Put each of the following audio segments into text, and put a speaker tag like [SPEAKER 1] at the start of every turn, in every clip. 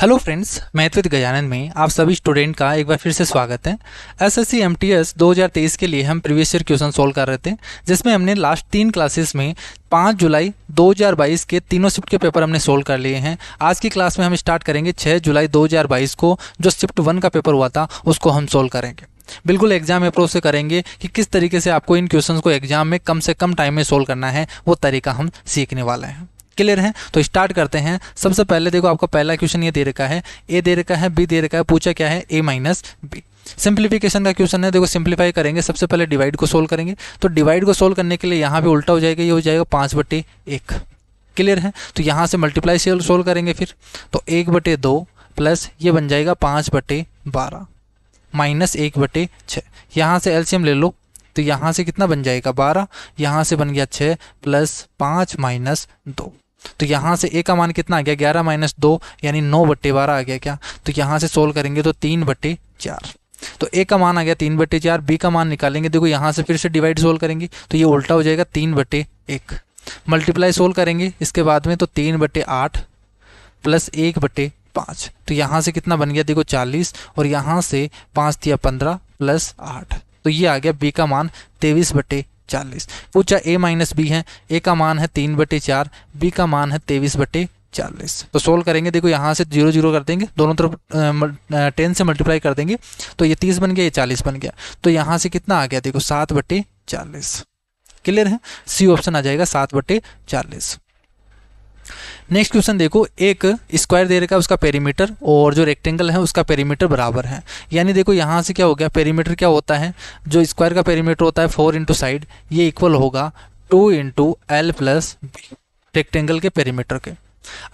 [SPEAKER 1] hello friends मैथविद Gajanand में आप सभी स्टूडेंट का एक बार फिर से स्वागत है एसएससी एमटीएस 2023 के लिए हम प्रीवियस ईयर क्वेश्चन सोल्व कर रहे थे जिसमें हमने लास्ट तीन क्लासेस में 5 जुलाई 2022 के तीनों शिफ्ट के पेपर हमने सोल्व कर लिए हैं आज की क्लास में हम स्टार्ट करेंगे 6 जुलाई 2022 को जो शिफ्ट वन का पेपर हुआ था उसको हम सोल्व करेंगे बिल्कुल एग्जाम अप्रोच से करेंगे कि किस तरीके से आपको इन क्वेश्चन को एग्जाम में कम से कम टाइम में सोल्व करना है वो तरीका हम सीखने वाले हैं क्लियर है तो स्टार्ट करते हैं सबसे पहले देखो आपका पहला क्वेश्चन ये दे रखा है ए दे रखा है बी दे रखा है पूछा क्या है ए माइनस बी सिंप्लीफिकेशन का क्वेश्चन है देखो सिंप्लीफाई करेंगे सबसे पहले डिवाइड को सोल्व करेंगे तो डिवाइड को सोल्व करने के लिए यहाँ पे उल्टा हो जाएगा ये हो जाएगा पाँच बटे एक क्लियर है तो यहाँ से मल्टीप्लाई से सोल्व करेंगे फिर तो एक बटे दो प्लस ये बन जाएगा पाँच बटे बारह माइनस एक बटे छः यहाँ से एलसीएम ले लो तो यहाँ से कितना बन जाएगा बारह यहाँ से बन गया छः प्लस पाँच माइनस दो तो यहाँ से ए का मान कितना आ गया ग्यारह माइनस दो यानी नौ बट्टे बारह आ गया क्या तो यहाँ से सोल्व करेंगे तो तीन बट्टे चार तो ए का मान आ गया तीन बट्टे चार बी का मान निकालेंगे देखो यहाँ से फिर से डिवाइड सोल्व करेंगे तो ये उल्टा हो जाएगा तीन बट्टे एक मल्टीप्लाई सोल्व करेंगे इसके बाद में तो तीन बट्टे आठ प्लस एक बट्टे पाँच तो यहाँ से कितना बन गया देखो चालीस और यहाँ से पाँच दिया पंद्रह प्लस आठ तो ये आ गया बी का मान तेईस बट्टे चालीस पूछा ए माइनस बी है ए का मान है तीन बटे चार बी का मान है तेईस बटे चालीस तो सोल्व करेंगे देखो यहाँ से जीरो जीरो कर देंगे दोनों तरफ टेन से मल्टीप्लाई कर देंगे तो ये तीस बन गया ये चालीस बन गया तो यहाँ से कितना आ गया देखो सात बटे चालीस क्लियर है सी ऑप्शन आ जाएगा सात बटे चालीस नेक्स्ट क्वेश्चन देखो एक स्क्वायर दे रखा है उसका पेरीमीटर और जो रेक्टेंगल है उसका पेरीमीटर बराबर है यानी देखो यहाँ से क्या हो गया पेरीमीटर क्या होता है जो स्क्वायर का पेरीमीटर होता है फोर इंटू साइड ये इक्वल होगा two into L plus rectangle के पेरीमीटर के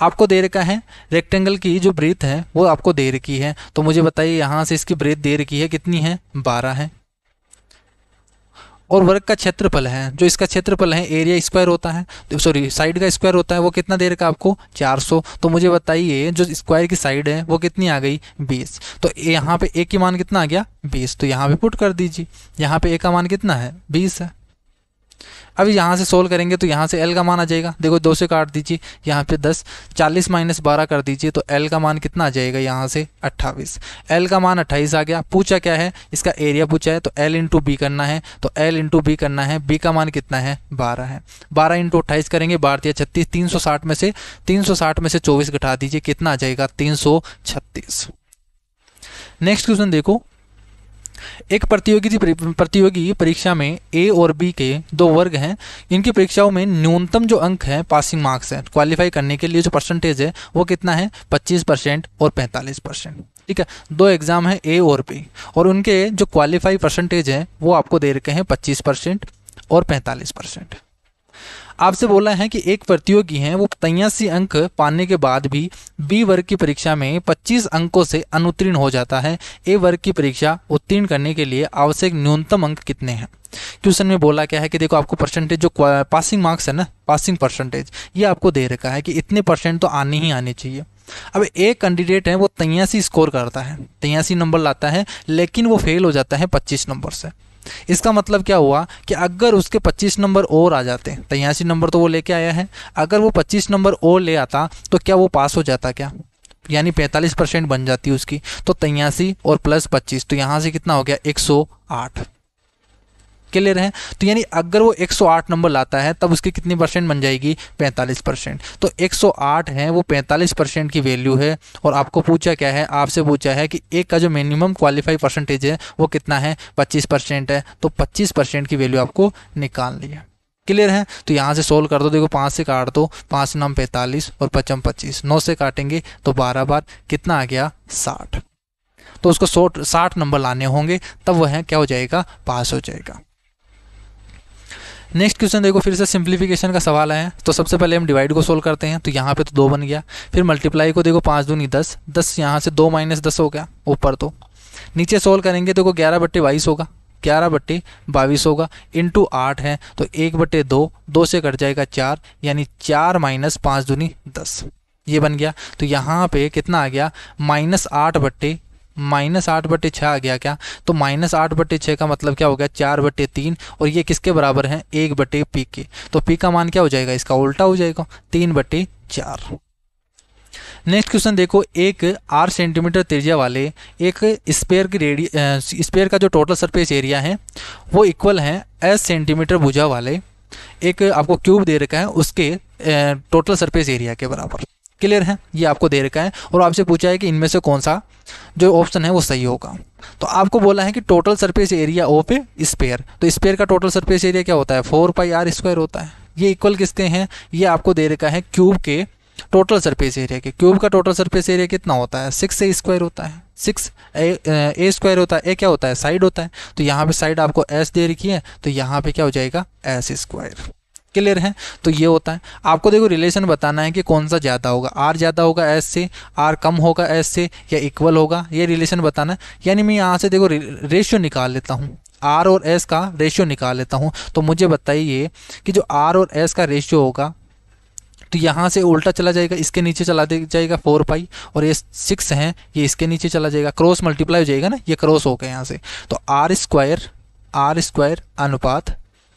[SPEAKER 1] आपको दे रखा है रेक्टेंगल की जो ब्रेथ है वो आपको दे रखी है तो मुझे बताइए यहाँ से इसकी ब्रेथ दे रखी है कितनी है बारह है और वर्ग का क्षेत्रफल है जो इसका क्षेत्रफल है एरिया स्क्वायर होता है तो सॉरी साइड का स्क्वायर होता है वो कितना दे रखा आपको 400 तो मुझे बताइए जो स्क्वायर की साइड है वो कितनी आ गई 20 तो यहाँ पे ए की मान कितना आ गया 20 तो यहाँ पे पुट कर दीजिए यहाँ पे ए का मान कितना है 20 है अभी यहाँ से सोल्व करेंगे तो यहाँ से एल का मान आ जाएगा देखो दो से काट दीजिए यहाँ पे दस चालीस माइनस बारह कर दीजिए तो एल का मान कितना आ जाएगा यहाँ से अट्ठाईस एल का मान अट्ठाईस आ गया पूछा क्या है इसका एरिया पूछा है तो एल इंटू बी करना है तो एल इंटू बी करना है बी का मान कितना है बारह है बारह इंटू अट्ठाईस करेंगे बारह या छत्तीस तीन सौ साठ में से तीन सौ साठ में से चौबीस घटा दीजिए कितना आ जाएगा तीन सौ छत्तीस नेक्स्ट क्वेश्चन देखो एक प्रतियोगी प्रतियोगी परीक्षा में ए और बी के दो वर्ग हैं इनकी परीक्षाओं में न्यूनतम जो अंक है पासिंग मार्क्स है क्वालिफाई करने के लिए जो परसेंटेज है वो कितना है पच्चीस परसेंट और पैंतालीस परसेंट ठीक है दो एग्ज़ाम है ए और बी और उनके जो क्वालिफाई परसेंटेज है वो आपको दे रखे हैं पच्चीस परसेंट और पैंतालीस परसेंट आपसे बोला है कि एक प्रतियोगी हैं वो तैयासी अंक पाने के बाद भी बी वर्ग की परीक्षा में 25 अंकों से अनुत्तीर्ण हो जाता है ए वर्ग की परीक्षा उत्तीर्ण करने के लिए आवश्यक न्यूनतम अंक कितने हैं क्वेश्चन में बोला क्या है कि देखो आपको परसेंटेज जो पासिंग मार्क्स है ना पासिंग परसेंटेज ये आपको दे रखा है कि इतने परसेंट तो आने ही आने चाहिए अब एक कैंडिडेट है वो तैयासी स्कोर करता है तयासी नंबर लाता है लेकिन वो फेल हो जाता है पच्चीस नंबर से इसका मतलब क्या हुआ कि अगर उसके 25 नंबर और आ जाते तयासी नंबर तो वो लेके आया है अगर वो 25 नंबर और ले आता तो क्या वो पास हो जाता क्या यानी 45 परसेंट बन जाती उसकी तो तयासी और प्लस 25 तो यहाँ से कितना हो गया 108 सबके ले रहे हैं तो यानी अगर वो 108 नंबर लाता है तब उसकी कितनी परसेंट बन जाएगी 45 परसेंट तो 108 है वो 45 परसेंट की वैल्यू है और आपको पूछा क्या है आपसे पूछा है कि एक का जो मिनिमम क्वालिफाई परसेंटेज है वो कितना है पच्चीस है तो पच्चीस की वैल्यू आपको निकाल है क्लियर है तो यहाँ से सोल्व कर दो देखो पाँच से काट दो पाँच नम पैंतालीस और पचम पच्चीस नौ से काटेंगे तो बारह बार कितना आ गया साठ तो उसको सौ साठ नंबर लाने होंगे तब वह क्या हो जाएगा पास हो जाएगा नेक्स्ट क्वेश्चन देखो फिर से सिंप्लीफिकेशन का सवाल है तो सबसे पहले हम डिवाइड को सोल्व करते हैं तो यहाँ पे तो दो बन गया फिर मल्टीप्लाई को देखो पाँच दूनी दस दस यहाँ से दो माइनस दस हो गया ऊपर तो नीचे सोल्व करेंगे देखो ग्यारह बट्टे बाईस होगा ग्यारह बट्टे बाईस होगा इंटू आठ है तो एक बट्टे दो दो से कट जाएगा चार यानी चार माइनस पाँच दूनी दस ये बन गया तो यहाँ पे कितना आ गया माइनस आठ बट्टे माइनस आठ बटे छः आ गया क्या तो माइनस आठ बटे छः का मतलब क्या हो गया चार बटे तीन और ये किसके बराबर है एक बटे पी के तो पी का मान क्या हो जाएगा इसका उल्टा हो जाएगा तीन बटे चार नेक्स्ट क्वेश्चन देखो एक आर सेंटीमीटर त्रिज्या वाले एक स्पेयर की रेडी स्पेयर का जो टोटल सरफेस एरिया है वो इक्वल है एस सेंटीमीटर भुजा वाले एक आपको क्यूब दे रखा है उसके टोटल सरफेस एरिया के बराबर क्लियर है ये आपको दे रखा है और आपसे पूछा है कि इनमें से कौन सा जो ऑप्शन है वो सही होगा तो आपको बोला है कि total surface area of sphere तो स्पेयर का टोटल सरफेस एरिया क्या होता है फोर पाई आर स्क्वायर होता है ये इक्वल किसके हैं ये आपको दे रखा है क्यूब के टोटल सरफेस एरिया के क्यूब का टोटल सरफेस एरिया कितना होता है सिक्स ए स्क्वायर होता है सिक्स ए स्क्वायर होता है ए क्या होता है साइड होता है तो यहाँ पे साइड आपको एस दे रखी है तो यहाँ पे क्या हो जाएगा एस स्क्वायर क्लियर है तो ये होता है आपको देखो रिलेशन बताना है कि कौन सा ज़्यादा होगा आर ज़्यादा होगा एस से आर कम होगा एस से या इक्वल होगा ये रिलेशन बताना है यानी मैं यहाँ से देखो रेशियो निकाल लेता हूँ आर और एस का रेशियो निकाल लेता हूँ तो मुझे बताइए कि जो आर और एस का रेशियो होगा तो यहाँ से उल्टा चला जाएगा इसके नीचे चला जाएगा फोर पाई और ये सिक्स हैं ये इसके नीचे चला जाएगा क्रॉस मल्टीप्लाई हो जाएगा ना ये क्रॉस हो गया यहाँ से तो आर स्क्वायर आर स्क्वायर अनुपात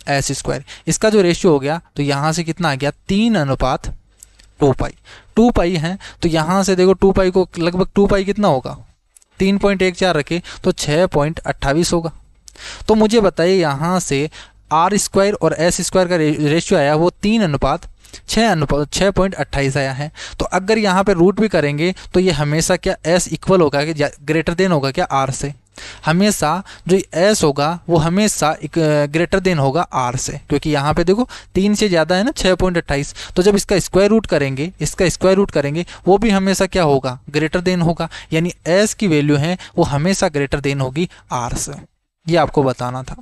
[SPEAKER 1] एस स्क्वायर इसका जो रेशियो हो गया तो यहाँ से कितना आ गया तीन अनुपात टू पाई टू पाई है तो यहाँ से देखो टू पाई को लगभग टू पाई कितना होगा तीन पॉइंट एक चार रखे तो छः पॉइंट अट्ठावीस होगा तो मुझे बताइए यहाँ से आर स्क्वायर और एस स्क्वायर का रेशियो आया वो तीन अनुपात छः अनुपात छः पॉइंट अट्ठाईस आया है तो अगर यहाँ पर रूट भी करेंगे तो ये हमेशा क्या एस इक्वल होगा कि ग्रेटर देन होगा क्या आर से हमेशा जो एस होगा वो हमेशा एक ग्रेटर देन होगा आर से क्योंकि यहाँ पे देखो तीन से ज़्यादा है ना छः पॉइंट अट्ठाईस तो जब इसका स्क्वायर रूट करेंगे इसका स्क्वायर रूट करेंगे वो भी हमेशा क्या होगा ग्रेटर देन होगा यानी एस की वैल्यू है वो हमेशा ग्रेटर देन होगी आर से ये आपको बताना था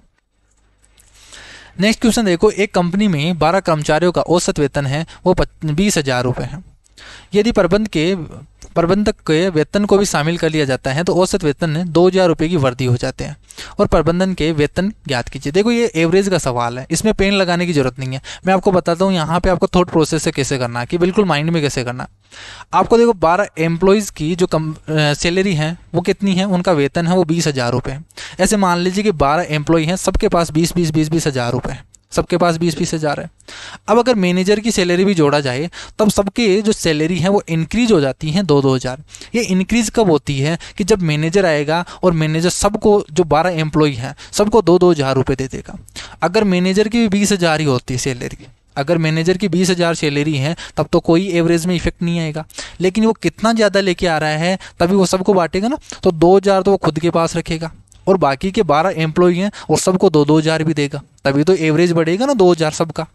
[SPEAKER 1] नेक्स्ट क्वेश्चन देखो एक कंपनी में बारह कर्मचारियों का औसत वेतन है वो बीस हज़ार रुपये है यदि प्रबंध के प्रबंधक के वेतन को भी शामिल कर लिया जाता है तो औसत वेतन में दो हज़ार रुपये की वृद्धि हो जाते हैं और प्रबंधन के वेतन ज्ञात कीजिए देखो ये एवरेज का सवाल है इसमें पेन लगाने की जरूरत नहीं है मैं आपको बताता हूँ यहाँ पे आपको थॉट प्रोसेस से कैसे करना कि बिल्कुल माइंड में कैसे करना आपको देखो बारह एम्प्लॉयज़ की जो कम सैलरी है वो कितनी है उनका वेतन है वो बीस हज़ार रुपये ऐसे मान लीजिए कि बारह एम्प्लॉय हैं सबके पास बीस बीस बीस बीस हज़ार रुपये सबके पास बीस बीस हज़ार है अब अगर मैनेजर की सैलरी भी जोड़ा जाए तब सबके जो सैलरी है वो इंक्रीज हो जाती हैं दो दो हज़ार ये इंक्रीज कब होती है कि जब मैनेजर आएगा और मैनेजर सबको जो बारह एम्प्लॉय हैं सबको दो दो हज़ार रुपये दे देगा अगर मैनेजर की भी बीस हज़ार ही होती है सैलरी अगर मैनेजर की बीस हज़ार सैलरी है तब तो कोई एवरेज में इफेक्ट नहीं आएगा लेकिन वो कितना ज़्यादा लेके आ रहा है तभी वो सबको बांटेगा ना तो दो हज़ार तो वो खुद के पास रखेगा और बाकी के बारह एम्प्लॉय हैं वो सबको दो दो हज़ार भी देगा तभी तो एवरेज बढ़ेगा ना दो सब सबका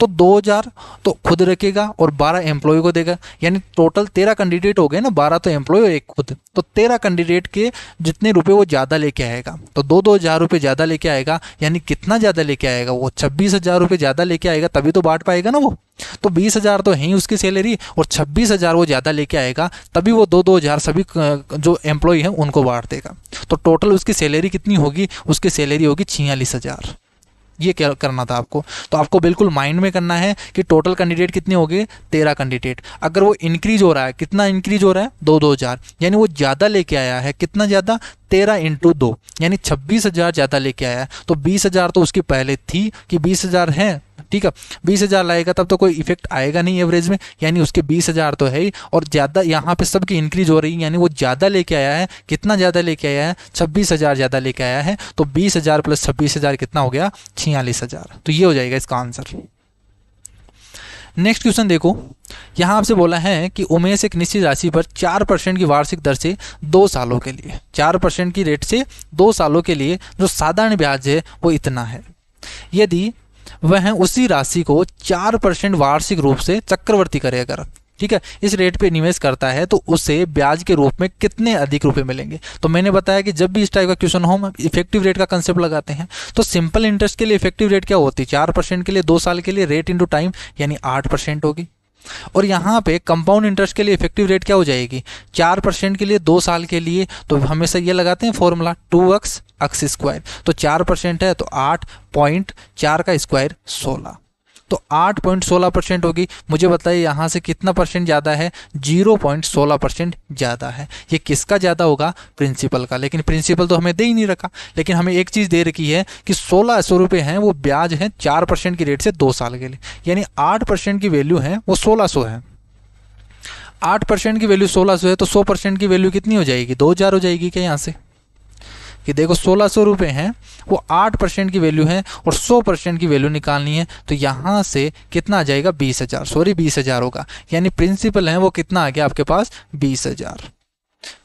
[SPEAKER 1] तो दो हज़ार तो खुद रखेगा और बारह एम्प्लॉय को देगा यानी टोटल तेरह कैंडिडेट हो गए ना बारह तो एम्प्लॉय और एक खुद तो तेरह कैंडिडेट के जितने रुपए वो ज़्यादा लेके आएगा तो दो दो हज़ार रुपये ज़्यादा लेके आएगा यानी कितना ज़्यादा लेके आएगा वो छब्बीस हज़ार रुपये ज़्यादा लेके आएगा तभी तो बांट पाएगा ना वो तो बीस हज़ार तो है ही उसकी सैलरी और छब्बीस हज़ार वो ज़्यादा लेके आएगा तभी वो दो दो हज़ार सभी जो एम्प्लॉय हैं उनको बांट देगा तो टोटल उसकी सैलरी कितनी होगी उसकी सैलरी होगी छियालीस हज़ार ये क्या करना था आपको तो आपको बिल्कुल माइंड में करना है कि टोटल कैंडिडेट कितने हो गए तेरह कैंडिडेट अगर वो इंक्रीज हो रहा है कितना इंक्रीज हो रहा है दो दो हज़ार यानी वो ज़्यादा लेके आया है कितना ज़्यादा तेरह इंटू दो यानी छब्बीस हज़ार ज़्यादा लेके आया है तो बीस हज़ार तो उसकी पहले थी कि बीस हज़ार है ठीक है बीस हज़ार लाएगा तब तो कोई इफेक्ट आएगा नहीं एवरेज में यानी उसके बीस हज़ार तो है ही और ज़्यादा यहाँ पे सबकी इंक्रीज हो रही है यानी वो ज़्यादा लेके आया है कितना ज़्यादा लेके आया है छब्बीस हज़ार ज़्यादा लेके आया है तो बीस हज़ार प्लस छब्बीस हज़ार कितना हो गया छियालीस हज़ार तो ये हो जाएगा इसका आंसर नेक्स्ट क्वेश्चन देखो यहाँ आपसे बोला है कि उमेश एक निश्चित राशि पर चार परसेंट की वार्षिक दर से दो सालों के लिए चार परसेंट की रेट से दो सालों के लिए जो साधारण ब्याज है वो इतना है यदि वह उसी राशि को चार परसेंट वार्षिक रूप से चक्रवर्ती करे अगर ठीक है इस रेट पे निवेश करता है तो उसे ब्याज के रूप में कितने अधिक रुपए मिलेंगे तो मैंने बताया कि जब भी इस टाइप का क्वेश्चन हो हम इफेक्टिव रेट का कंसेप्ट लगाते हैं तो सिंपल इंटरेस्ट के लिए इफेक्टिव रेट क्या होती है चार परसेंट के लिए दो साल के लिए रेट इंटू टाइम यानी आठ परसेंट होगी और यहाँ पे कंपाउंड इंटरेस्ट के लिए इफेक्टिव रेट क्या हो जाएगी चार परसेंट के लिए दो साल के लिए तो हमेशा ये लगाते हैं formula two X X square तो चार परसेंट है तो आठ पॉइंट चार का स्क्वायर सोलह तो आठ पॉइंट सोलह परसेंट होगी मुझे बताइए यहाँ से कितना परसेंट ज़्यादा है जीरो पॉइंट सोलह परसेंट ज़्यादा है ये किसका ज़्यादा होगा प्रिंसिपल का लेकिन प्रिंसिपल तो हमें दे ही नहीं रखा लेकिन हमें एक चीज़ दे रखी है कि सोलह सौ रुपये हैं वो ब्याज हैं चार परसेंट की रेट से दो साल के लिए यानी आठ परसेंट की वैल्यू है वो सोलह सौ है आठ परसेंट की वैल्यू सोलह सौ है तो सौ परसेंट की वैल्यू कितनी हो जाएगी दो हज़ार हो जाएगी क्या यहाँ से कि देखो सोलह सौ रुपये हैं वो आठ परसेंट की वैल्यू है और सौ परसेंट की वैल्यू निकालनी है तो यहाँ से कितना आ जाएगा बीस हज़ार सॉरी बीस हज़ार होगा यानी प्रिंसिपल है वो कितना आ गया आपके पास बीस हज़ार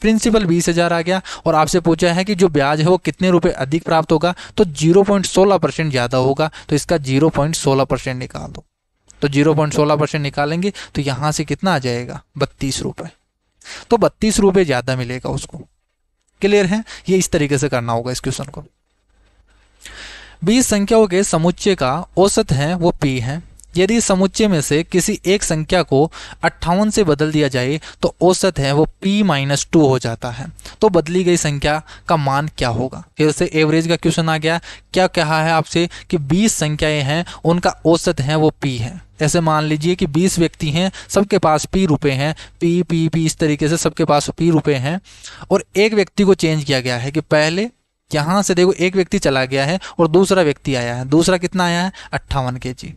[SPEAKER 1] प्रिंसिपल बीस हज़ार आ गया और आपसे पूछा है कि जो ब्याज है वो कितने रुपए अधिक प्राप्त होगा तो जीरो पॉइंट सोलह परसेंट ज़्यादा होगा तो इसका जीरो पॉइंट सोलह परसेंट निकाल दो तो जीरो पॉइंट सोलह परसेंट निकालेंगे तो यहाँ से कितना आ जाएगा बत्तीस रुपये तो बत्तीस रुपये ज़्यादा मिलेगा उसको क्लियर है ये इस तरीके से करना होगा इस क्वेश्चन को बीस संख्याओं के समुच्चय का औसत है वो पी है यदि समुच्चय में से किसी एक संख्या को अट्ठावन से बदल दिया जाए तो औसत है वो p माइनस टू हो जाता है तो बदली गई संख्या का मान क्या होगा फिर से एवरेज का क्वेश्चन आ गया क्या कहा है आपसे कि 20 संख्याएं हैं उनका औसत है वो p है जैसे मान लीजिए कि बीस व्यक्ति हैं सबके पास पी रुपए हैं पी पी पी इस तरीके से सबके पास पी रुपए हैं और एक व्यक्ति को चेंज किया गया है कि पहले यहाँ से देखो एक व्यक्ति चला गया है और दूसरा व्यक्ति आया है दूसरा कितना आया है अट्ठावन के जी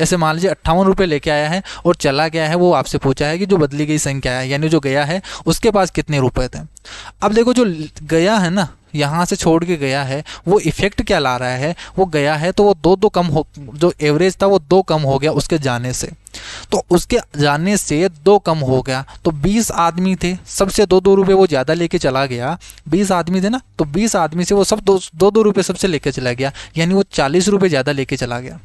[SPEAKER 1] ऐसे मान लीजिए अट्ठावन रुपये लेके आया है और चला गया है वो आपसे पूछा है कि जो बदली गई संख्या है यानी जो गया है उसके पास कितने रुपए थे अब देखो जो गया है ना यहाँ से छोड़ के गया है वो इफेक्ट क्या ला रहा है वो गया है तो वो दो दो कम हो जो एवरेज था वो दो कम हो गया उसके जाने से तो उसके जाने से दो कम हो गया तो 20 आदमी थे सबसे दो दो रुपये वो ज़्यादा लेके चला गया 20 आदमी थे ना तो 20 आदमी से वो सब दो दो, दो रुपये सबसे लेके चला गया यानी वो चालीस रुपये ज़्यादा लेके चला गया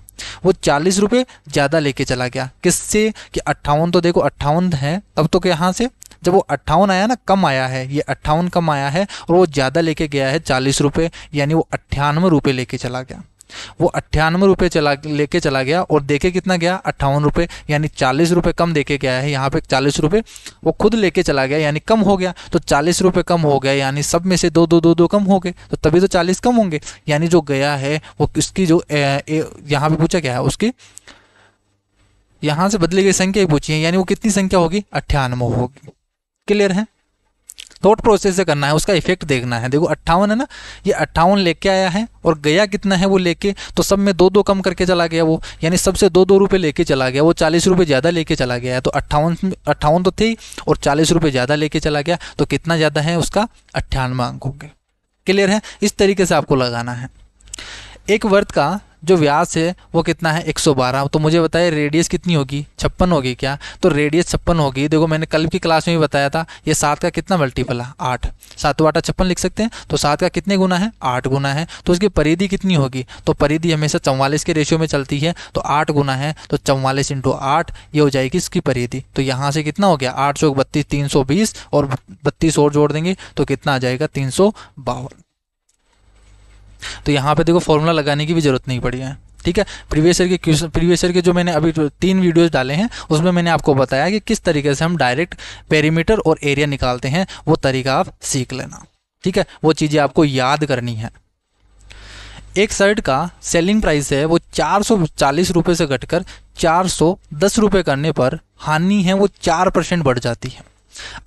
[SPEAKER 1] वो चालीस रुपये ज़्यादा लेके चला गया किससे कि अट्ठावन तो देखो अट्ठावन है तब तो यहाँ से जब वो अट्ठावन आया ना कम आया है ये अट्ठावन कम आया है और वो ज़्यादा लेके गया है चालीस रुपये यानी वो अट्ठानवे रुपये लेके चला गया वो अट्ठानवे रुपये चला लेके चला गया और देखे कितना गया अट्ठावन रुपये यानी चालीस रुपये कम देके गया है यहाँ पे चालीस रुपये वो खुद लेके चला गया यानी कम हो गया तो चालीस रुपये कम हो गया यानी सब में से दो दो दो दो कम हो गए तो तभी तो चालीस कम होंगे यानी जो गया है वो उसकी जो यहाँ पर पूछा गया है उसकी यहाँ से बदली गई संख्या पूछी है यानी वो कितनी संख्या होगी अट्ठानवे होगी क्लियर है थॉट प्रोसेस से करना है उसका इफेक्ट देखना है देखो अट्ठावन है ना ये अट्ठावन लेके आया है और गया कितना है वो लेके तो सब में दो दो कम करके चला गया वो यानी सबसे दो दो रुपये लेके चला गया वो चालीस रुपये ज़्यादा लेके चला गया है तो अट्ठावन अट्ठावन तो थे और चालीस रुपये ज़्यादा लेके चला गया तो कितना ज़्यादा है उसका अट्ठानवे अंक हो गया क्लियर है इस तरीके से आपको लगाना है एक वर्त का जो व्यास है वो कितना है 112 तो मुझे बताइए रेडियस कितनी होगी छप्पन होगी क्या तो रेडियस छप्पन होगी देखो मैंने कल की क्लास में भी बताया था ये सात का कितना मल्टीपल है आठ सात आठा छप्पन लिख सकते हैं तो सात का कितने गुना है आठ गुना है तो उसकी परिधि कितनी होगी तो परिधि हमेशा चौवालीस के रेशियो में चलती है तो आठ गुना है तो चौवालीस इंटू आठ ये हो जाएगी इसकी परिधि तो यहाँ से कितना हो गया आठ सौ बत्तीस तीन सौ बीस और बत्तीस और जोड़ देंगे तो कितना आ जाएगा तीन सौ बावन तो यहाँ पे देखो फॉर्मूला लगाने की भी जरूरत नहीं पड़ी है ठीक है प्रीवियस ईयर के क्वेश्चन प्रीवियस ईयर के जो मैंने अभी तीन वीडियोस डाले हैं उसमें मैंने आपको बताया कि किस तरीके से हम डायरेक्ट पेरीमीटर और एरिया निकालते हैं वो तरीका आप सीख लेना ठीक है वो चीज़ें आपको याद करनी है एक शर्ट का सेलिंग प्राइस है वो चार सौ चालीस रुपये से घटकर चार सौ दस रुपये करने पर हानि है वो चार परसेंट बढ़ जाती है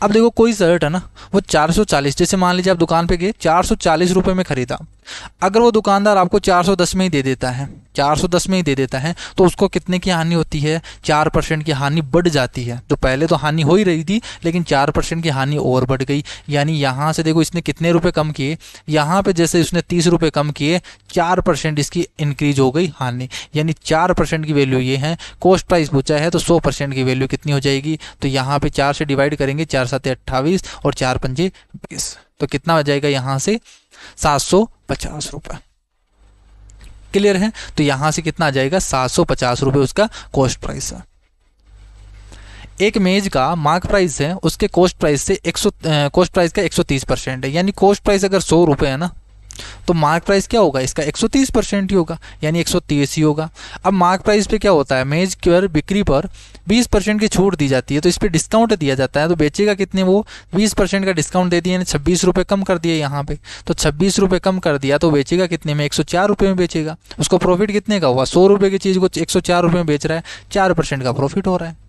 [SPEAKER 1] अब देखो कोई शर्ट है ना वो 440 जैसे मान लीजिए आप दुकान पे गए 440 रुपए में ख़रीदा अगर वो दुकानदार आपको 410 में ही दे देता है 410 में ही दे देता है तो उसको कितने की हानि होती है चार परसेंट की हानि बढ़ जाती है जो तो पहले तो हानि हो ही रही थी लेकिन चार परसेंट की हानि और बढ़ गई यानी यहाँ से देखो इसने कितने रुपए कम किए यहाँ पे जैसे इसने तीस रुपये कम किए चार परसेंट इसकी इंक्रीज हो गई हानि यानी चार परसेंट की वैल्यू ये है कॉस्ट प्राइस पूछा है तो सौ परसेंट की वैल्यू कितनी हो जाएगी तो यहाँ पे चार से डिवाइड करेंगे चार सात अट्ठावीस और चार पंजे बीस तो कितना हो जाएगा यहाँ से सात सौ पचास रुपये क्लियर है तो यहां से कितना आ जाएगा सात सौ पचास रुपये उसका कॉस्ट प्राइस है एक मेज का मार्क प्राइस है उसके कॉस्ट प्राइस से एक सौ कॉस्ट प्राइस का एक सौ तीस परसेंट है यानी कॉस्ट प्राइस अगर सौ रुपये है ना तो मार्क प्राइस क्या होगा इसका 130 परसेंट ही होगा यानी 130 ही होगा अब मार्क प्राइस पे क्या होता है मेज पर बिक्री पर 20 परसेंट की छूट दी जाती है तो इस पर डिस्काउंट दिया जाता है तो बेचेगा कितने वो 20 परसेंट का डिस्काउंट दे दिया यानी छब्बीस रुपये कम कर दिए यहाँ पे तो छब्बीस रुपये कम कर दिया तो बेचेगा कितने में एक रुपये में बेचेगा उसको प्रॉफिट कितने का हुआ सौ रुपये की चीज़ को एक सौ में बेच रहा है चार का प्रॉफिट हो रहा है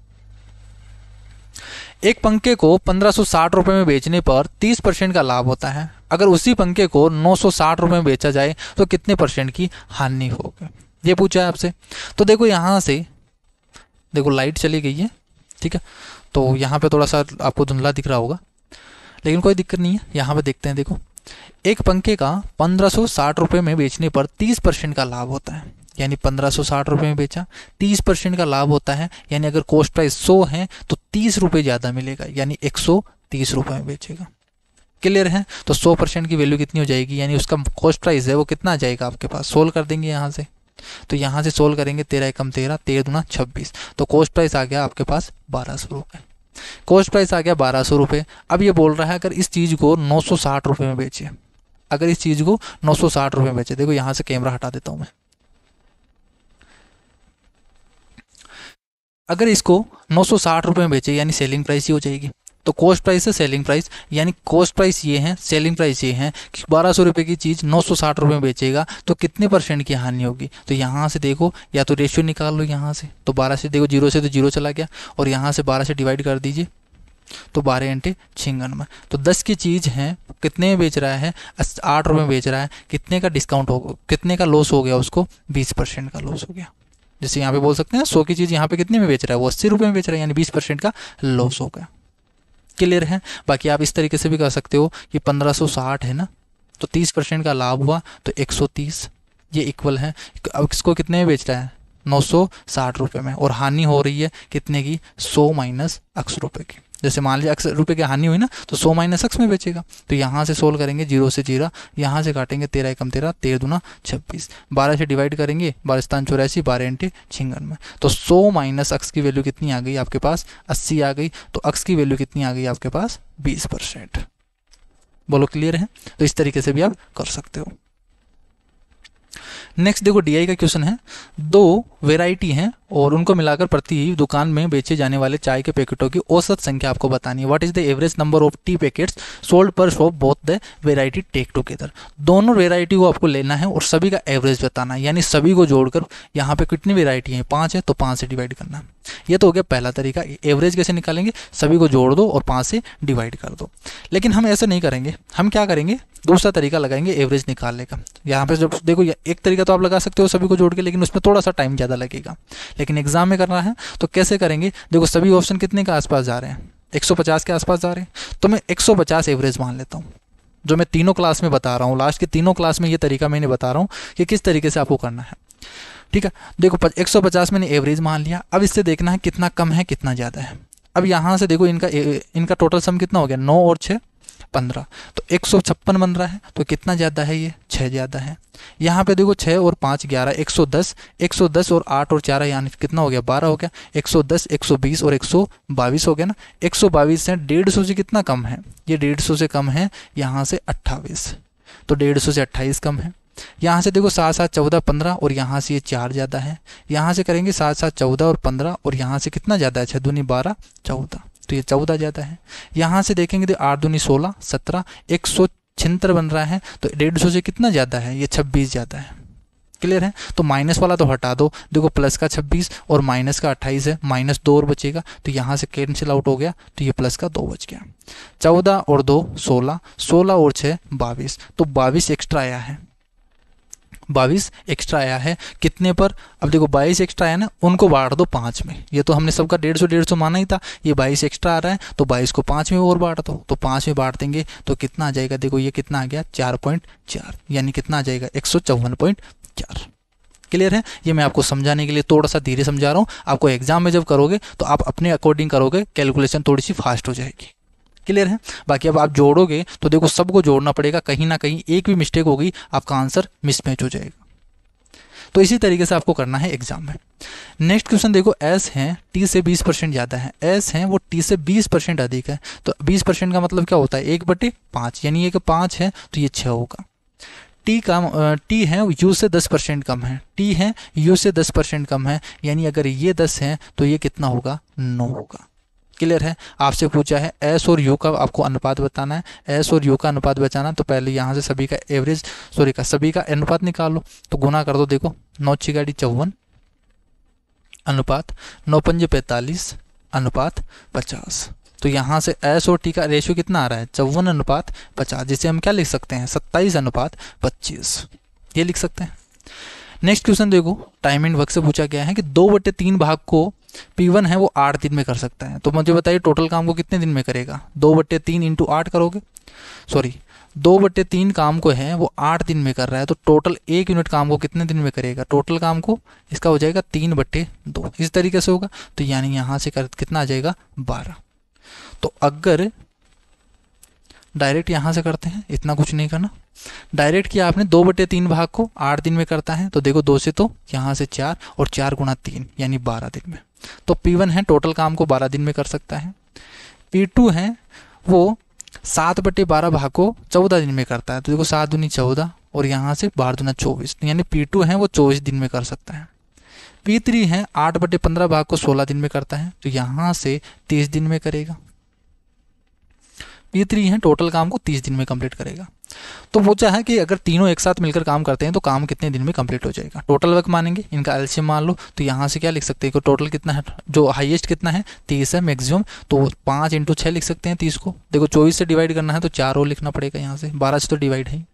[SPEAKER 1] एक पंखे को पंद्रह रुपए में बेचने पर 30 परसेंट का लाभ होता है अगर उसी पंखे को नौ रुपए में बेचा जाए तो कितने परसेंट की हानि होगी ये पूछा है आपसे तो देखो यहाँ से देखो लाइट चली गई है ठीक है तो यहाँ पे थोड़ा सा आपको धुंधला दिख रहा होगा लेकिन कोई दिक्कत नहीं है यहाँ पे देखते हैं देखो एक पंखे का पंद्रह सौ साठ रुपये में बेचने पर तीस परसेंट का लाभ होता है यानी पंद्रह सौ साठ रुपये में बेचा तीस परसेंट का लाभ होता है यानी अगर कॉस्ट प्राइस सौ है तो तीस रुपये ज़्यादा मिलेगा यानी एक सौ तीस रुपये में बेचेगा क्लियर है तो सौ परसेंट की वैल्यू कितनी हो जाएगी यानी उसका कॉस्ट प्राइस है वो कितना आ जाएगा आपके पास सोल्व कर देंगे यहाँ से तो यहाँ से सोल्व करेंगे तेरह एकम तेरह तेरह दुना छब्बीस तो कॉस्ट प्राइस आ गया आपके पास बारह सौ रुपये कॉस्ट प्राइस आ गया बारह सौ रुपये अब ये बोल रहा है अगर इस चीज़ को नौ सौ साठ रुपये में बेचे अगर इस चीज़ को नौ सौ साठ रुपये में बेचे देखो यहाँ से कैमरा हटा देता हूँ मैं अगर इसको नौ सौ साठ रुपये में बेचे यानी सेलिंग प्राइस ही हो जाएगी तो कॉस्ट प्राइस है सेलिंग प्राइस यानी कॉस्ट प्राइस ये है सेलिंग प्राइस ये है कि बारह सौ रुपये की चीज़ नौ सौ साठ रुपये में बेचेगा तो कितने परसेंट की हानि होगी तो यहाँ से देखो या तो रेशियो निकाल लो यहाँ से तो बारह से देखो जीरो से तो जीरो चला गया और यहाँ से बारह से डिवाइड कर दीजिए तो बारह घंटे छिंगन में तो दस की चीज़ है कितने में बेच रहा है आठ रुपये में बेच रहा है कितने का डिस्काउंट हो कितने का लॉस हो गया उसको बीस परसेंट का लॉस हो गया जैसे यहाँ पे बोल सकते हैं सौ की चीज़ यहाँ पे कितने में बेच रहा है वो अस्सी रुपये में बेच रहा है यानी बीस परसेंट का लॉस होगा क्लियर है बाकी आप इस तरीके से भी कह सकते हो कि पंद्रह सौ साठ है ना तो तीस परसेंट का लाभ हुआ तो एक सौ तीस ये इक्वल है अब इसको कितने में बेच रहा है नौ सौ साठ रुपये में और हानि हो रही है कितने की सौ माइनस अक्स रुपये की जैसे मान लीजिए अक्सर रुपये की हानि हुई ना तो सौ माइनस एक्स में बेचेगा तो यहाँ से सोल्व करेंगे जीरो से जीरा यहाँ से काटेंगे तेरह एकम तेरह तेरह दुना छब्बीस बारह से डिवाइड करेंगे बारह स्थान चौरासी बारह एंटी छिंगन में तो सौ माइनस अक्स की वैल्यू कितनी आ गई आपके पास अस्सी आ गई तो अक्स की वैल्यू कितनी आ गई आपके पास बीस परसेंट बोलो क्लियर है तो इस तरीके से भी आप कर सकते हो नेक्स्ट देखो डीआई का क्वेश्चन है दो वेराइटी हैं और उनको मिलाकर प्रति दुकान में बेचे जाने वाले चाय के पैकेटों की औसत संख्या आपको बतानी है what is the average number of tea packets sold per shop both the variety take together दोनों वेराइटी को आपको लेना है और सभी का एवरेज बताना है यानी सभी को जोड़कर यहाँ पे कितनी वेराइटी है पाँच है तो पाँच से डिवाइड करना ये तो हो गया पहला तरीका एवरेज कैसे निकालेंगे सभी को जोड़ दो और पाँच से डिवाइड कर दो लेकिन हम ऐसे नहीं करेंगे हम क्या करेंगे दूसरा तरीका लगाएंगे एवरेज निकालने का यहाँ पे जब देखो एक तरीका तो आप लगा सकते हो सभी को जोड़ के लेकिन उसमें थोड़ा सा टाइम ज़्यादा लगेगा लेकिन एग्जाम में करना है तो कैसे करेंगे देखो सभी ऑप्शन कितने के आसपास जा रहे हैं 150 के आसपास जा रहे हैं तो मैं 150 एवरेज मान लेता हूँ जो मैं तीनों क्लास में बता रहा हूँ लास्ट के तीनों क्लास में ये तरीका मैंने बता रहा हूँ कि किस तरीके से आपको करना है ठीक है देखो पचास मैंने एवरेज मान लिया अब इससे देखना है कितना कम है कितना ज़्यादा है अब यहाँ से देखो इनका इनका टोटल सम कितना हो गया नौ और छः पंद्रह तो एक सौ छप्पन बन रहा है तो कितना ज़्यादा है ये छः ज़्यादा है यहाँ पे देखो छः और पाँच ग्यारह एक सौ दस एक सौ दस और आठ और चार यानी कितना हो गया बारह हो गया एक सौ दस एक सौ बीस और एक सौ बाईस हो गया ना एक सौ बाईस है डेढ़ सौ से कितना कम है ये डेढ़ सौ से कम है यहाँ से अट्ठाईस तो डेढ़ सौ से अट्ठाईस कम है यहाँ से देखो सात सात चौदह पंद्रह और यहाँ से ये चार ज़्यादा है यहाँ से करेंगे सात सात चौदह और पंद्रह और यहाँ से कितना ज़्यादा है छः दूनी बारह चौदह तो ये चौदह ज़्यादा है यहाँ से देखेंगे तो आठ दूनी सोलह सत्रह एक सौ छिहत्तर बन रहा है तो डेढ़ सौ से कितना ज़्यादा है ये छब्बीस ज़्यादा है क्लियर है तो माइनस वाला तो हटा दो देखो प्लस का छब्बीस और माइनस का अट्ठाईस है माइनस दो और बचेगा तो यहाँ से कैंसिल आउट हो गया तो ये प्लस का दो बच गया चौदह और दो सोलह सोलह और छः बाईस तो बाईस एक्स्ट्रा आया है बाईस एक्स्ट्रा आया है कितने पर अब देखो बाईस एक्स्ट्रा आया ना उनको बांट दो पाँच में ये तो हमने सबका डेढ़ सौ डेढ़ सौ माना ही था ये बाईस एक्स्ट्रा आ रहा है तो बाईस को पाँच में और बांट दो तो पाँच में बांट देंगे तो कितना आ जाएगा देखो ये कितना आ गया चार पॉइंट चार यानी कितना आ जाएगा एक सौ चौवन पॉइंट चार क्लियर है ये मैं आपको समझाने के लिए थोड़ा सा धीरे समझा रहा हूँ आपको एग्जाम में जब करोगे तो आप अपने अकॉर्डिंग करोगे कैलकुलेशन थोड़ी सी फास्ट हो जाएगी क्लियर है बाकी अब आप जोड़ोगे तो देखो सबको जोड़ना पड़ेगा कहीं ना कहीं एक भी मिस्टेक होगी आपका आंसर मिसमैच हो जाएगा तो इसी तरीके से आपको करना है एग्जाम में नेक्स्ट क्वेश्चन देखो एस है टी से 20 परसेंट ज़्यादा है एस है वो टी से 20 परसेंट अधिक है तो 20 परसेंट का मतलब क्या होता है एक बटे पांच यानी एक पांच पाँच है तो ये छह होगा टी का टी है यू से 10 परसेंट कम है टी है यू से 10 परसेंट कम है यानी अगर ये 10 है तो ये कितना होगा नौ होगा क्लियर है आपसे पूछा है एस और यू का आपको अनुपात बताना है एस और यू का अनुपात बचाना तो पहले यहाँ से सभी का एवरेज सॉरी का सभी का अनुपात निकाल लो तो गुना कर दो देखो नौ छी गाड़ी चौवन अनुपात नौ पंजे पैंतालीस अनुपात पचास तो यहाँ से एस और टी का रेशियो कितना आ रहा है चौवन अनुपात पचास जिसे हम क्या लिख सकते हैं सत्ताईस अनुपात पच्चीस ये लिख सकते हैं नेक्स्ट क्वेश्चन देखो टाइम एंड वर्क से पूछा गया है कि दो बटे तीन भाग को पी वन है वो आठ दिन में कर सकता है तो मुझे बताइए टोटल काम को कितने दिन में करेगा दो बट्टे तीन इंटू आठ करोगे सॉरी दो बट्टे तीन काम को है वो आठ दिन में कर रहा है तो टोटल एक यूनिट काम को कितने दिन में करेगा टोटल काम को इसका हो जाएगा तीन बट्टे दो इस तरीके से होगा तो यानी यहाँ से कर कितना आ जाएगा बारह तो अगर डायरेक्ट यहाँ से करते हैं इतना कुछ नहीं करना डायरेक्ट किया आपने दो बटे तीन भाग को आठ दिन में करता है तो देखो दो से तो यहाँ से चार और चार गुणा तीन यानी बारह दिन में तो P1 है टोटल काम को बारह दिन में कर सकता है पी टू है वो सात बटे बारह भाग को चौदह दिन में करता है तो देखो सात दुनी चौदह और यहाँ से बारह दुना चौबीस तो यानी पी टू है वो चौबीस दिन में कर सकता है पी थ्री है आठ बटे पंद्रह भाग को सोलह दिन में करता है तो यहाँ से तीस दिन में करेगा ये थ्री हैं टोटल काम को तीस दिन में कंप्लीट करेगा तो पूछा है कि अगर तीनों एक साथ मिलकर काम करते हैं तो काम कितने दिन में कंप्लीट हो जाएगा टोटल वर्क मानेंगे इनका एलसीएम मान लो तो यहाँ से क्या लिख सकते हैं कि टोटल कितना है जो हाईएस्ट कितना है तीस है मैक्सिमम तो पाँच इंटू छः लिख सकते हैं तीस को देखो चौबीस से डिवाइड करना है तो चार और लिखना पड़ेगा यहाँ से बारह से तो डिवाइड है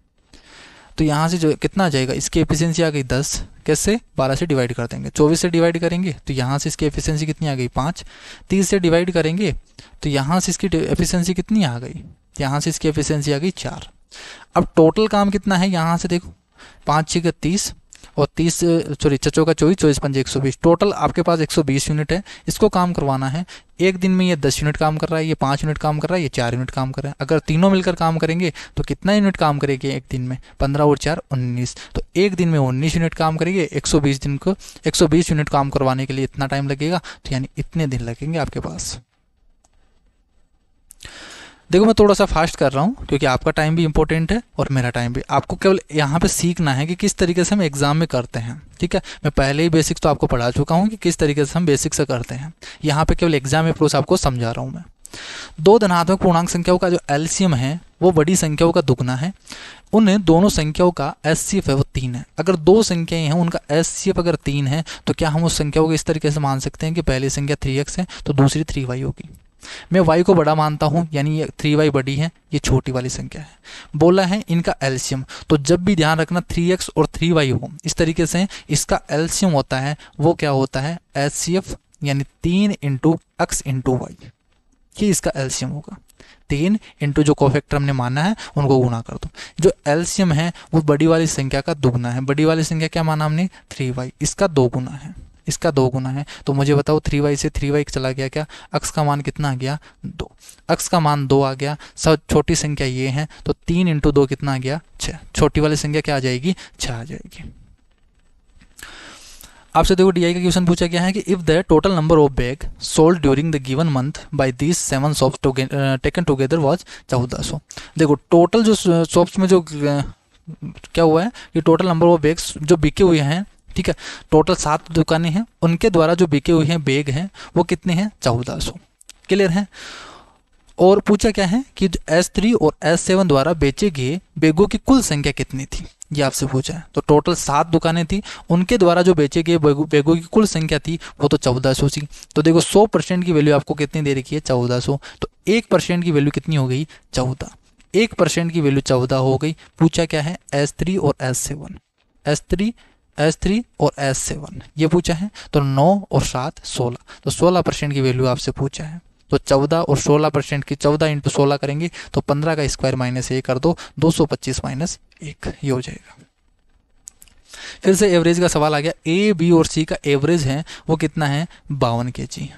[SPEAKER 1] तो यहाँ से जो कितना जाएगा इसकी एफिशिएंसी आ गई दस कैसे बारह से डिवाइड कर देंगे चौबीस से डिवाइड करेंगे तो यहाँ से इसकी एफिशिएंसी कितनी आ गई पाँच तीस से डिवाइड करेंगे तो यहाँ से इसकी एफिशिएंसी कितनी आ गई यहाँ से इसकी एफिशिएंसी आ गई चार अब टोटल काम कितना है यहाँ से देखो पाँच छः का तीस और तीस सॉरी चचो का चौबीस चौबीस पंजे एक टोटल आपके पास एक यूनिट है इसको काम करवाना है एक दिन में ये दस यूनिट काम कर रहा है ये पाँच यूनिट काम कर रहा है ये चार यूनिट काम कर रहा है अगर तीनों मिलकर काम करेंगे तो कितना यूनिट काम करेंगे एक दिन में पंद्रह और चार उन्नीस तो एक दिन में उन्नीस यूनिट काम करेंगे एक सौ बीस दिन को एक सौ बीस यूनिट काम करवाने के लिए इतना टाइम लगेगा तो यानी इतने दिन लगेंगे आपके पास देखो मैं थोड़ा सा फास्ट कर रहा हूँ क्योंकि आपका टाइम भी इंपॉर्टेंट है और मेरा टाइम भी आपको केवल यहाँ पे सीखना है कि किस तरीके से हम एग्ज़ाम में करते हैं ठीक है मैं पहले ही बेसिक्स तो आपको पढ़ा चुका हूँ कि किस तरीके से हम बेसिक्स से करते हैं यहाँ पे केवल एग्जाम अप्रोच आपको समझा रहा हूँ मैं दो धनात्मक पूर्णांक संख्याओं का जो एल्सियम है वो बड़ी संख्याओं का दुगना है उन दोनों संख्याओं का एस सी है वो तीन है अगर दो संख्याएं हैं उनका एस सी एफ अगर तीन है तो क्या हम उस संख्याओं को इस तरीके से मान सकते हैं कि पहली संख्या थ्री एक्स है तो दूसरी थ्री वाई होगी मैं वाई को बड़ा मानता हूँ यानी ये थ्री वाई बड़ी है ये छोटी वाली संख्या है बोला है इनका एल्शियम तो जब भी ध्यान रखना थ्री एक्स और थ्री वाई हो इस तरीके से इसका एल्शियम होता है वो क्या होता है एच सी एफ यानी तीन इंटू एक्स इंटू वाई ये इसका एल्शियम होगा तीन इंटू जो कोफेक्टर हमने माना है उनको गुना कर दो जो एल्शियम है वो बड़ी वाली संख्या का दोगुना है बड़ी वाली संख्या क्या माना हमने थ्री वाई इसका दो गुना है इसका दो गुना है तो मुझे बताओ थ्री वाई से थ्री वाई चला गया क्या अक्स का मान कितना आ गया दो अक्स का मान दो आ गया सब छोटी संख्या ये है तो तीन इंटू दो कितना आ गया छः छोटी वाली संख्या क्या आ जाएगी छः आ जाएगी आपसे देखो डीआई का क्वेश्चन पूछा गया है कि if the total number of bag sold during the given month by this seven shops taken together was चौदह सौ देखो टोटल जो शॉप्स में जो uh, क्या हुआ है कि टोटल नंबर ऑफ बैग्स जो बिके हुए हैं ठीक है टोटल सात दुकानें हैं उनके द्वारा जो बिके हुए हैं बैग हैं वो कितने हैं चौदह सौ क्लियर हैं और पूछा क्या है कि एस थ्री और एस सेवन द्वारा बेचे गए बैगों की कुल संख्या कितनी थी ये आपसे पूछा है तो टोटल सात दुकानें थी उनके द्वारा जो बेचे गए बैगों की कुल संख्या थी वो तो चौदह सौ थी तो देखो सौ परसेंट की वैल्यू आपको कितनी दे रखी है चौदह सौ तो एक परसेंट की वैल्यू कितनी हो गई चौदह एक परसेंट की वैल्यू चौदह हो गई पूछा क्या है एस थ्री और S seven S three S three और एस सेवन ये पूछा है तो नौ और सात सोलह तो सोलह परसेंट की वैल्यू आपसे पूछा है तो चौदह और सोलह परसेंट की चौदह इंटू सोलह करेंगे तो पंद्रह का स्क्वायर माइनस एक कर दो दो सौ पच्चीस माइनस एक ये हो जाएगा फिर से एवरेज का सवाल आ गया ए बी और सी का एवरेज है वो कितना है बावन के जी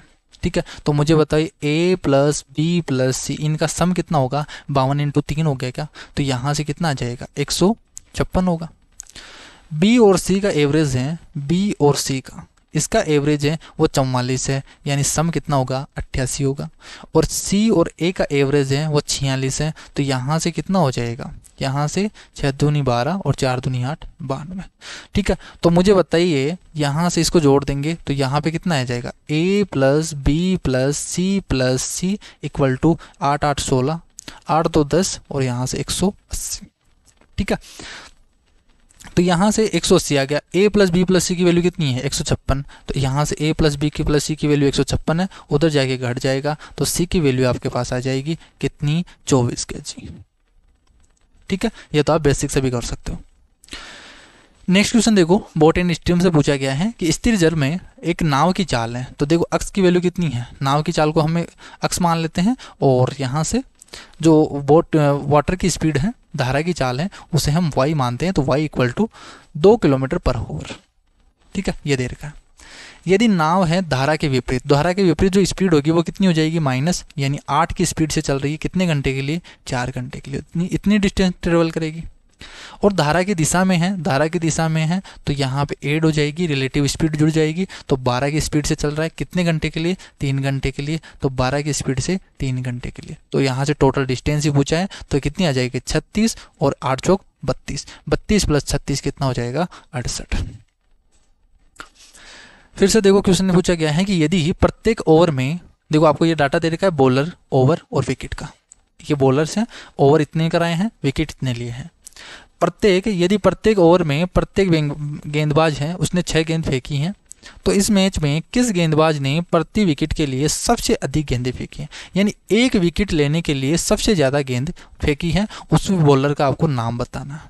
[SPEAKER 1] ठीक है तो मुझे बताइए A plus B plus C इनका सम कितना होगा बावन इंटू तीन हो गया क्या तो यहाँ से कितना आ जाएगा एक सौ छप्पन होगा बी और सी का एवरेज है बी और सी का इसका एवरेज है वो चौवालीस है यानी सम कितना होगा अट्ठासी होगा और सी और ए का एवरेज है वो छियालीस है तो यहाँ से कितना हो जाएगा यहाँ से छः दूनी बारह और चार दूनी आठ बानवे ठीक है तो मुझे बताइए यहाँ से इसको जोड़ देंगे तो यहाँ पे कितना आ जाएगा A plus B plus C plus C equal to आठ आठ सोलह आठ दो दस और यहाँ से एक सौ अस्सी ठीक है तो यहाँ से एक सौ अस्सी आ गया A plus B plus C की वैल्यू कितनी है एक सौ छप्पन तो यहाँ से ए प्लस बी की प्लस सी की वैल्यू एक सौ छप्पन है उधर जाके घट जाएगा तो सी की वैल्यू आपके पास आ जाएगी कितनी चौबीस के जी ठीक है ये तो आप बेसिक से भी कर सकते हो नेक्स्ट क्वेश्चन देखो बोट एंड स्ट्रीम से पूछा गया है कि स्थिर जल में एक नाव की चाल है तो देखो अक्स की वैल्यू कितनी है नाव की चाल को हमें अक्स मान लेते हैं और यहाँ से जो बोट वाटर की स्पीड है धारा की चाल है उसे हम वाई मानते हैं तो वाई इक्वल टू दो किलोमीटर पर होवर ठीक है ये दे रखा है यदि नाव है धारा के विपरीत धारा के विपरीत जो स्पीड होगी वो कितनी हो जाएगी माइनस यानी आठ की स्पीड से चल रही है कितने घंटे के लिए चार घंटे के लिए इतनी इतनी डिस्टेंस ट्रेवल करेगी और धारा की दिशा में है धारा की दिशा में है तो यहाँ पे एड हो जाएगी रिलेटिव स्पीड जुड़ जाएगी तो 12 की स्पीड से चल रहा है कितने घंटे के लिए तीन घंटे के लिए तो 12 की स्पीड से तीन घंटे के लिए तो यहाँ से टोटल डिस्टेंस ही पूछा है तो कितनी आ जाएगी छत्तीस और आठ चौक बत्तीस बत्तीस प्लस छत्तीस कितना हो जाएगा अड़सठ फिर से देखो क्वेश्चन पूछा गया है कि यदि प्रत्येक ओवर में देखो आपको ये डाटा दे रखा है बॉलर ओवर और विकेट का ये बॉलर्स हैं ओवर इतने कराए हैं विकेट इतने लिए हैं प्रत्येक यदि प्रत्येक ओवर में प्रत्येक गेंदबाज हैं उसने छः गेंद फेंकी हैं तो इस मैच में किस गेंदबाज ने प्रति विकेट के लिए सबसे अधिक गेंदें फेंकी हैं यानी एक विकेट लेने के लिए सबसे ज़्यादा गेंद फेंकी है उस बॉलर का आपको नाम बताना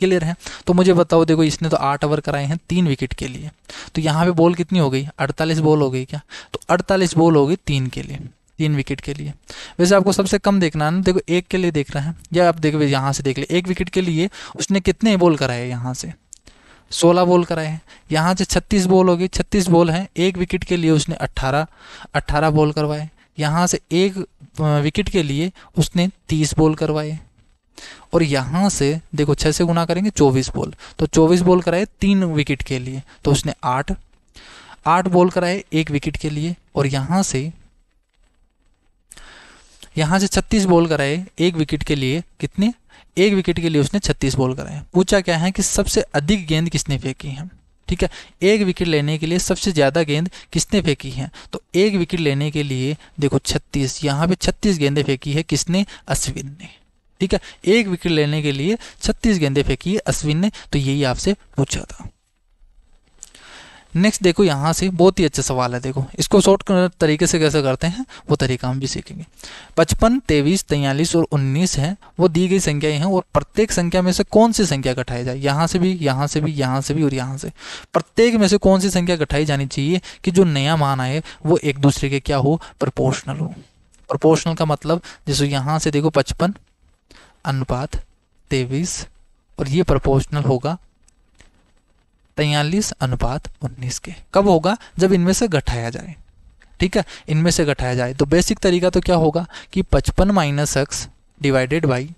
[SPEAKER 1] क्लियर है तो मुझे बताओ देखो इसने तो आठ ओवर कराए हैं तीन विकेट के लिए तो यहाँ पे बॉल कितनी हो गई अड़तालीस बॉल हो गई क्या तो अड़तालीस बॉल हो गई तीन के लिए तीन विकेट के लिए वैसे आपको सबसे कम देखना है ना देखो एक के लिए देख रहा है या आप देखो यहाँ से देख ले एक विकेट के लिए उसने कितने बॉल कराए यहाँ से सोलह बॉल कराए हैं यहाँ से छत्तीस बॉल होगी छत्तीस बॉल हैं एक विकेट के लिए उसने अट्ठारह अट्ठारह बॉल करवाए यहाँ से एक विकेट के लिए उसने तीस बॉल करवाए और यहाँ से देखो छः से गुना करेंगे चौबीस बॉल तो चौबीस बॉल कराए तीन विकेट के लिए तो उसने आठ आठ बॉल कराए एक विकेट के लिए और यहाँ से यहाँ से 36 बॉल कराए एक विकेट के लिए कितने एक विकेट के लिए उसने 36 बॉल कराए पूछा क्या है कि सबसे अधिक गेंद किसने फेंकी है ठीक है एक विकेट लेने के लिए सबसे ज़्यादा गेंद किसने फेंकी है तो एक विकेट लेने के लिए देखो 36 यहाँ पे 36 गेंदें फेंकी है किसने अश्विन ने ठीक है एक विकेट लेने के लिए छत्तीस गेंदें फेंकी है अश्विन ने तो यही आपसे पूछा था नेक्स्ट देखो यहाँ से बहुत ही अच्छा सवाल है देखो इसको शॉर्ट तरीके से कैसे करते हैं वो तरीका हम भी सीखेंगे पचपन तेईस तैयलीस और उन्नीस है वो दी गई संख्याएं हैं और प्रत्येक संख्या में से कौन सी संख्या घटाई जाए यहाँ से भी यहाँ से भी यहाँ से भी और यहाँ से प्रत्येक में से कौन सी संख्या घटाई जानी चाहिए कि जो नया मान आए वो एक दूसरे के क्या हो प्रपोर्शनल हो प्रपोर्शनल का मतलब जैसे यहाँ से देखो पचपन अनुपात तेईस और ये प्रपोर्शनल होगा तैयलीस अनुपात उन्नीस के कब होगा जब इनमें से घटाया जाए ठीक है इनमें से घटाया जाए तो बेसिक तरीका तो क्या होगा कि पचपन माइनस एक्स डिवाइडेड बाई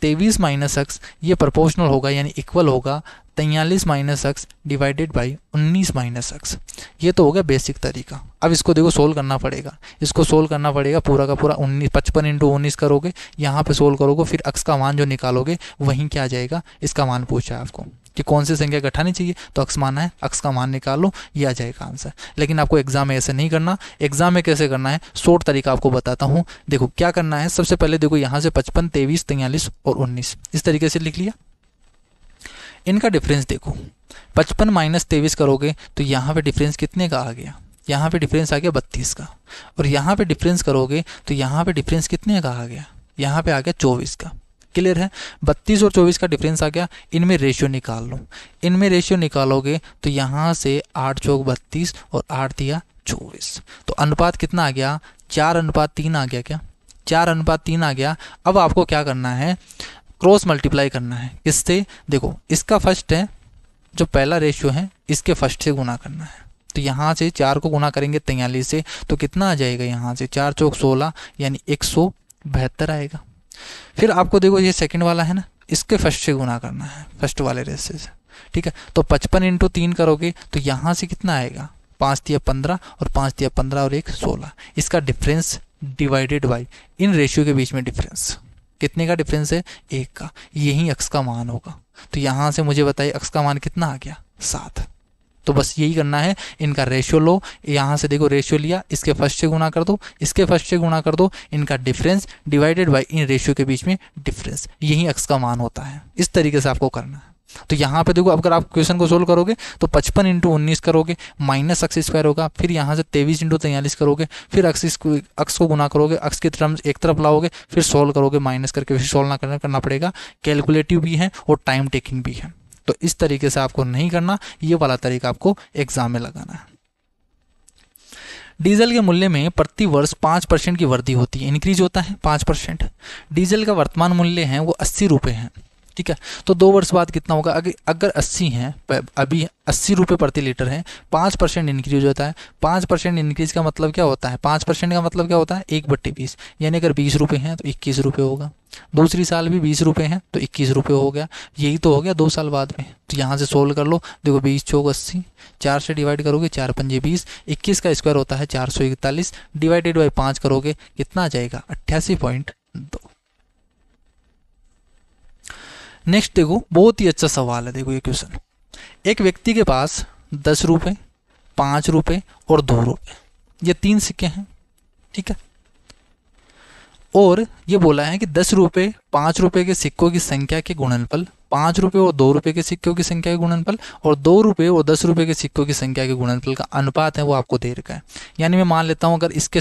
[SPEAKER 1] तेईस माइनस एक्स ये प्रोपोर्शनल होगा यानी इक्वल होगा तैयलीस माइनस एक्स डिवाइडेड बाई उन्नीस माइनस एक्स ये तो हो गया बेसिक तरीका अब इसको देखो सोल्व करना पड़ेगा इसको सोल्व करना पड़ेगा पूरा का पूरा उन्नीस पचपन इंटू उन्नीस करोगे यहाँ पे सोल्व करोगे फिर एक्स का मान जो निकालोगे वहीं क्या आ जाएगा इसका मान पूछा है आपको कि कौन सी संख्या घटानी चाहिए तो अक्स मान है अक्स का मान निकालो यह आ जाएगा आंसर लेकिन आपको एग्जाम में ऐसे नहीं करना एग्जाम में कैसे करना है शॉर्ट तरीका आपको बताता हूँ देखो क्या करना है सबसे पहले देखो यहाँ से पचपन तेईस तैयलीस और उन्नीस इस तरीके से लिख लिया इनका डिफरेंस देखो पचपन माइनस तेईस करोगे तो यहाँ पे डिफरेंस कितने का आ गया यहाँ पे डिफरेंस आ गया बत्तीस का और यहाँ पे डिफरेंस करोगे तो यहाँ पे डिफरेंस कितने का आ गया यहाँ पे आ गया चौबीस का क्लियर है बत्तीस और चौबीस का डिफरेंस आ गया इनमें रेशियो निकाल लो इनमें रेशियो निकालोगे तो यहाँ से आठ चौक बत्तीस और आठ दिया चौबीस तो अनुपात कितना आ गया चार अनुपात तीन आ गया क्या चार अनुपात तीन आ गया अब आपको क्या करना है क्रॉस मल्टीप्लाई करना है किससे देखो इसका फर्स्ट है जो पहला रेशियो है इसके फर्स्ट से गुना करना है तो यहाँ से चार को गुना करेंगे तैयलीस से तो कितना आ जाएगा यहाँ से चार चौक सोलह यानी एक सौ बहत्तर आएगा फिर आपको देखो ये सेकंड वाला है ना इसके फर्स्ट से गुना करना है फर्स्ट वाले रेस से ठीक है तो पचपन इंटू तीन करोगे तो यहाँ से कितना आएगा पाँच दिया पंद्रह और पाँच दिया पंद्रह और एक सोलह इसका डिफरेंस डिवाइडेड बाई इन रेशियो के बीच में डिफरेंस कितने का डिफरेंस है एक का यही अक्स का मान होगा तो यहाँ से मुझे बताइए अक्स का मान कितना आ गया सात तो बस यही करना है इनका रेशियो लो यहाँ से देखो रेशियो लिया इसके फर्स्ट से गुणा कर दो इसके फर्स्ट से गुणा कर दो इनका डिफरेंस डिवाइडेड बाई इन रेशियो के बीच में डिफरेंस यही एक्स का मान होता है इस तरीके से आपको करना है तो यहाँ पे देखो अगर आप क्वेश्चन को सोल्व करोगे तो पचपन इंटू उन्नीस करोगे माइनस अक्स स्क्वायर होगा फिर यहाँ से तेईस इंटू तैयलीस करोगे फिर अक्स अक्स को गुना करोगे अक्स की टर्म्स एक तरफ लाओगे फिर सोल्व करोगे माइनस करके फिर सोल्व ना करना पड़ेगा कैलकुलेटिव भी है और टाइम टेकिंग भी है तो इस तरीके से आपको नहीं करना ये वाला तरीका आपको एग्जाम में लगाना है डीजल के मूल्य में प्रति वर्ष पाँच परसेंट की वृद्धि होती है इंक्रीज होता है पाँच परसेंट डीजल का वर्तमान मूल्य है वो अस्सी रुपये है ठीक है तो दो वर्ष बाद कितना होगा अगर अगर अस्सी हैं अभी अस्सी रुपये प्रति लीटर है पाँच परसेंट इंक्रीज होता है पाँच परसेंट इंक्रीज का मतलब क्या होता है पाँच परसेंट का मतलब क्या होता है एक बट्टी बीस यानी अगर बीस रुपये हैं तो इक्कीस रुपये होगा दूसरी साल भी बीस रुपये हैं तो इक्कीस रुपये हो गया यही तो हो गया दो साल बाद में तो यहाँ से सोल्व कर लो देखो बीस चौक अस्सी चार से डिवाइड करोगे चार पंजे बीस इक्कीस का स्क्वायर होता है चार सौ इकतालीस डिवाइडेड बाई पाँच करोगे कितना आ जाएगा अट्ठासी पॉइंट दो नेक्स्ट देखो बहुत ही अच्छा सवाल है देखो ये क्वेश्चन एक व्यक्ति के पास दस रुपये पाँच रुपये और दो रुपये ये तीन सिक्के हैं ठीक है और ये बोला है कि दस रुपये पाँच रुपये के सिक्कों की संख्या के गुणनफल पांच रुपये और दो रुपए के सिक्कों की संख्या के गुणनफल और दो रुपये और दस रुपए के सिक्कों की संख्या के गुणनफल का अनुपात है वो आपको दे रखा है यानी मैं मान लेता हूं अगर इसके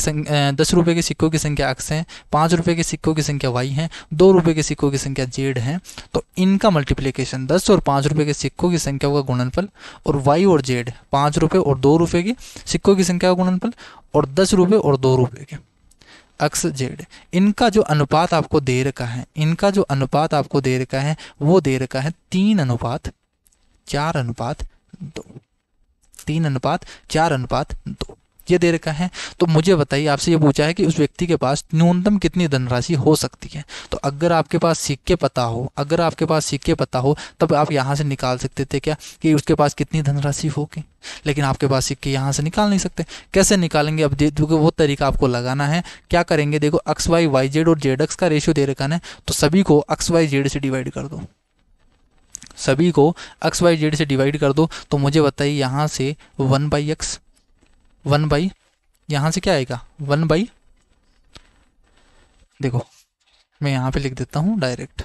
[SPEAKER 1] दस रुपए के सिक्कों की संख्या अक्स है पांच रुपये के सिक्कों की संख्या वाई है दो रुपए के सिक्कों की संख्या जेड है तो इनका मल्टीप्लीकेशन दस और पांच रुपए के सिक्कों की संख्या का गुणनफल और वाई और जेड पांच रुपये और दो रुपए की सिक्कों की संख्या का गुणनफल और दस रुपये और दो रुपये के अक्स जेड इनका जो अनुपात आपको दे रखा है इनका जो अनुपात आपको दे रखा है वो दे रखा है तीन अनुपात चार अनुपात दो तीन अनुपात चार अनुपात दो ये दे रखा है तो मुझे बताइए आपसे ये पूछा है कि उस व्यक्ति के पास न्यूनतम कितनी धनराशि हो सकती है तो अगर आपके पास सिक्के पता हो अगर आपके पास सिक्के पता हो तब आप यहाँ से निकाल सकते थे क्या कि उसके पास कितनी धनराशि होगी लेकिन आपके पास सिक्के यहाँ से निकाल नहीं सकते कैसे निकालेंगे अब देखो वो तरीका आपको लगाना है क्या करेंगे देखो अक्स वाई वाई जेड और जेड एक्स का रेशियो दे रखा है तो सभी को अक्स वाई जेड से डिवाइड कर दो सभी को एक्स वाई जेड से डिवाइड कर दो तो मुझे बताइए यहाँ से one by X one by यहाँ से क्या आएगा वन बाई देखो मैं यहाँ पे लिख देता हूँ डायरेक्ट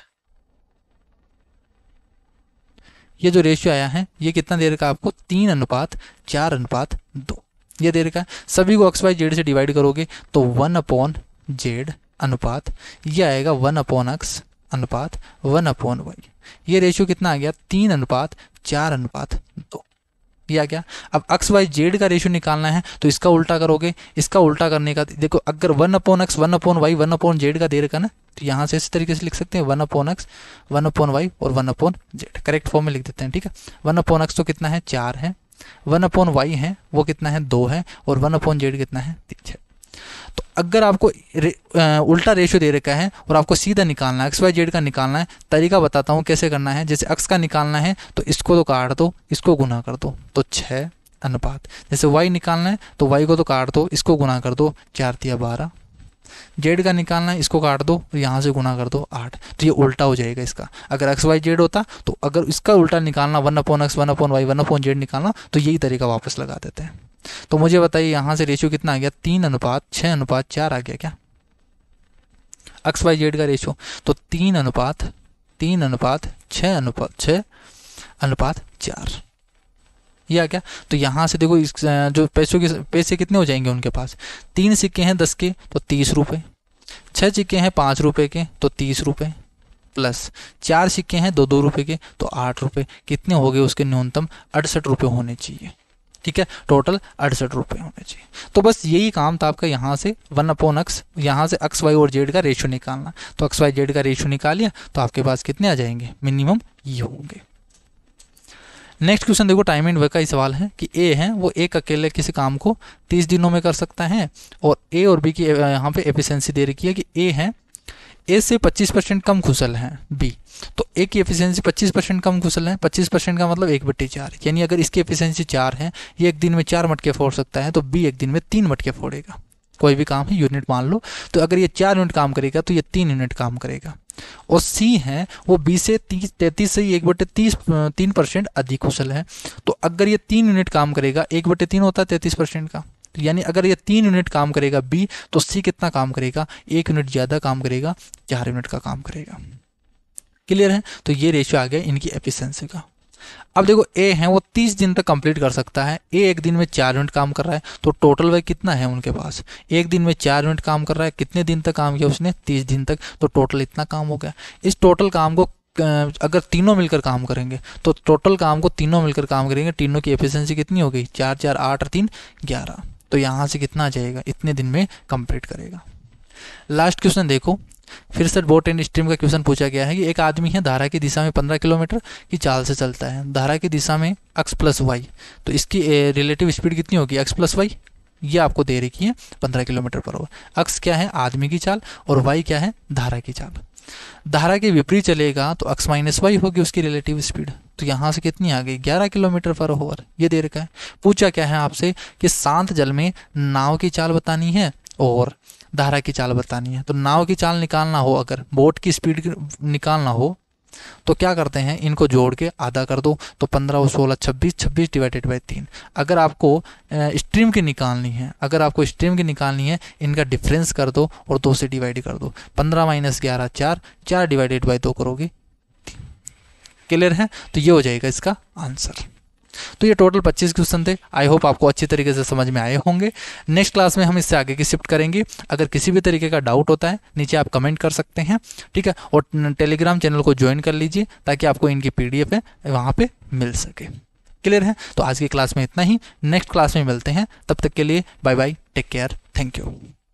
[SPEAKER 1] ये जो रेशियो आया है ये कितना देर का आपको तीन अनुपात चार अनुपात दो ये देर का है सभी को एक्स वाई जेड से डिवाइड करोगे तो वन अपॉन जेड अनुपात ये आएगा वन अपॉन एक्स अनुपात वन अपॉन वाई ये रेशियो कितना आ गया तीन अनुपात चार अनुपात दो दिया गया अब एक्स वाई जेड का रेशियो निकालना है तो इसका उल्टा करोगे इसका उल्टा करने का देखो अगर one upon X one upon Y one upon Z का दे रखा ना तो यहाँ से इस तरीके से लिख सकते हैं one upon X one upon Y और one upon Z correct form में लिख देते हैं ठीक है वन अपोन एक्स तो कितना है चार है वन अपोन वाई है वो कितना है दो है और वन अपोन जेड कितना है तीन है तो अगर आपको रे, आ, उल्टा रेशियो दे रखा है और आपको सीधा निकालना है एक्स वाई जेड का निकालना है तरीका बताता हूँ कैसे करना है जैसे एक्स का निकालना है तो इसको तो काट दो इसको गुना कर दो तो छः अनुपात जैसे वाई निकालना है तो वाई को तो काट दो इसको गुना कर दो चार दिया बारह जेड का निकालना है इसको काट दो तो यहाँ से गुना कर दो आठ तो ये उल्टा हो जाएगा इसका अगर एक्स वाई जेड होता तो अगर इसका उल्टा निकालना one upon X one upon Y one upon Z निकालना तो यही तरीका वापस लगा देते हैं तो मुझे बताइए यहाँ से रेशियो कितना आ गया तीन अनुपात छः अनुपात चार आ गया क्या एक्स वाई जेड का रेशियो तो तीन अनुपात तीन अनुपात छः अनुपात छः अनुपात चार ये आ गया तो यहाँ से देखो इस जो पैसों के पैसे कितने हो जाएंगे उनके पास तीन सिक्के हैं दस के तो तीस रुपये छः सिक्के हैं पाँच रुपये के तो तीस रुपये प्लस चार सिक्के हैं दो दो रुपये के तो आठ रुपये कितने हो गए उसके न्यूनतम अड़सठ रुपये होने चाहिए ठीक है टोटल अड़सठ रुपये होने चाहिए तो बस यही काम था आपका यहाँ से वन अपोन अक्स यहाँ से अक्स वाई और जेड का रेशो निकालना तो अक्स वाई जेड का रेशो निकालिए तो आपके पास कितने आ जाएंगे मिनिमम ये होंगे नेक्स्ट क्वेश्चन देखो टाइम एंड वर्क का ही सवाल है कि ए है वो एक अकेले किसी काम को तीस दिनों में कर सकता है और ए और बी की यहाँ पे एफिशिएंसी दे रखी है कि ए है ए से 25 परसेंट कम कुशल हैं बी तो ए की एफिशिएंसी 25 परसेंट कम कुशल है 25 परसेंट का मतलब एक बट्टी चार यानी अगर इसकी एफिशिएंसी चार है ये एक दिन में चार मटके फोड़ सकता है तो बी एक दिन में तीन मटके फोड़ेगा कोई भी काम है यूनिट मान लो तो अगर ये चार यूनिट काम करेगा तो ये तीन यूनिट काम करेगा और सी है वो बी से तीस तैंतीस से एक बटे तीस तीन परसेंट अधिक कुशल है तो अगर ये तीन यूनिट काम करेगा एक बटे तीन होता है तैतीस परसेंट का तो यानी अगर ये तीन यूनिट काम करेगा बी तो सी कितना काम करेगा एक यूनिट ज़्यादा काम करेगा चार यूनिट का काम करेगा क्लियर है तो ये रेशियो आ गया इनकी एफिशिएंसी का अब देखो ए है वो तीस दिन तक कंप्लीट कर सकता है ए एक दिन में चार यूनिट काम कर रहा है तो टोटल वे कितना है उनके पास एक दिन में चार यूनिट काम कर रहा है कितने दिन तक काम किया उसने तीस दिन तक तो टोटल इतना काम हो गया इस टोटल काम को अगर तीनों मिलकर काम करेंगे तो टोटल काम को तीनों मिलकर काम करेंगे तीनों की एफिशिएंसी कितनी हो गई चार चार आठ और तीन ग्यारह तो यहाँ से कितना आ जाएगा इतने दिन में कंप्लीट करेगा लास्ट क्वेश्चन देखो फिर सर बोट एंड स्ट्रीम का क्वेश्चन पूछा गया है कि एक आदमी है धारा की दिशा में पंद्रह किलोमीटर की चाल से चलता है धारा की दिशा में एक्स प्लस वाई तो इसकी रिलेटिव स्पीड कितनी होगी एक्स प्लस वाई ये आपको दे रखी है पंद्रह किलोमीटर पर होगा अक्स क्या है आदमी की चाल और वाई क्या है धारा की चाल धारा के विपरीत चलेगा तो अक्स माइनस वाई होगी उसकी रिलेटिव स्पीड तो यहाँ से कितनी आ गई 11 किलोमीटर पर ओवर ये दे रखा है पूछा क्या है आपसे कि शांत जल में नाव की चाल बतानी है और धारा की चाल बतानी है तो नाव की चाल निकालना हो अगर बोट की स्पीड निकालना हो तो क्या करते हैं इनको जोड़ के आधा कर दो तो पंद्रह और सोलह छब्बीस छब्बीस डिवाइडेड बाई तीन अगर आपको स्ट्रीम की निकालनी है अगर आपको स्ट्रीम की निकालनी है इनका डिफरेंस कर दो और दो से डिवाइड कर दो पंद्रह माइनस ग्यारह चार चार डिवाइडेड बाई दो करोगे क्लियर है तो ये हो जाएगा इसका आंसर तो ये टोटल 25 क्वेश्चन थे आई होप आपको अच्छी तरीके से समझ में आए होंगे नेक्स्ट क्लास में हम इससे आगे की शिफ्ट करेंगे अगर किसी भी तरीके का डाउट होता है नीचे आप कमेंट कर सकते हैं ठीक है और टेलीग्राम चैनल को ज्वाइन कर लीजिए ताकि आपको इनकी पी डी वहाँ पर मिल सके क्लियर है तो आज की क्लास में इतना ही नेक्स्ट क्लास में मिलते हैं तब तक के लिए bye bye take care thank you